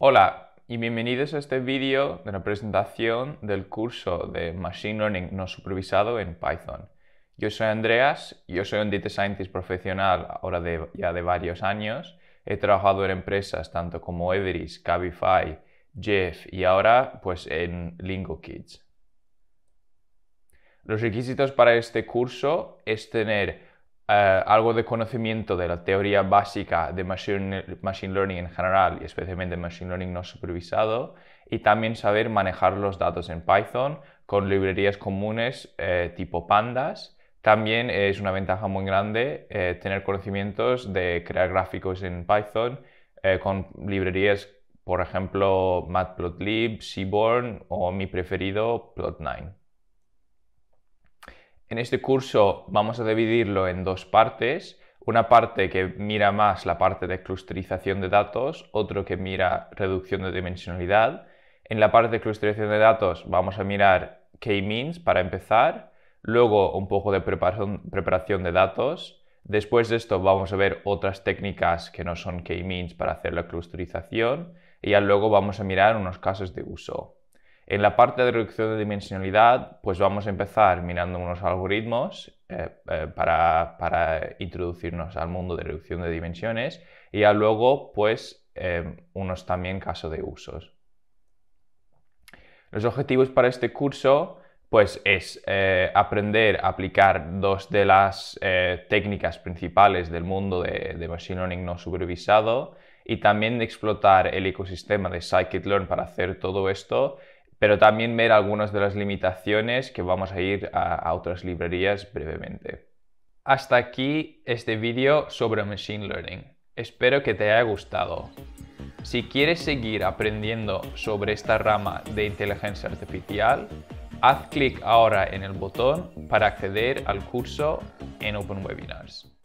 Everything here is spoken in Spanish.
Hola y bienvenidos a este vídeo de la presentación del curso de Machine Learning no supervisado en Python. Yo soy Andreas, yo soy un Data Scientist profesional ahora ya de varios años. He trabajado en empresas tanto como Everis, Cabify, Jeff y ahora pues en Lingokids. Los requisitos para este curso es tener eh, algo de conocimiento de la teoría básica de machine, Learning en general y especialmente Machine Learning no supervisado y también saber manejar los datos en Python con librerías comunes eh, tipo pandas. También es una ventaja muy grande eh, tener conocimientos de crear gráficos en Python con librerías, por ejemplo, Matplotlib, Seaborn o mi preferido, Plot9. En este curso vamos a dividirlo en dos partes. Una parte que mira más la parte de clusterización de datos, otro que mira reducción de dimensionalidad. En la parte de clusterización de datos vamos a mirar k-means para empezar, luego un poco de preparación, de datos. Después de esto vamos a ver otras técnicas que no son k-means para hacer la clusterización y ya luego vamos a mirar unos casos de uso. En la parte de reducción de dimensionalidad, pues vamos a empezar mirando unos algoritmos eh, eh, para, introducirnos al mundo de reducción de dimensiones y luego, pues, eh, unos también casos de usos. Los objetivos para este curso, pues, es aprender a aplicar dos de las técnicas principales del mundo de, de Machine Learning no supervisado y también de explotar el ecosistema de scikit-learn para hacer todo esto pero también ver algunas de las limitaciones que vamos a ir a, otras librerías brevemente. Hasta aquí este vídeo sobre Machine Learning. Espero que te haya gustado. Si quieres seguir aprendiendo sobre esta rama de inteligencia artificial, haz clic ahora en el botón para acceder al curso en Open Webinars.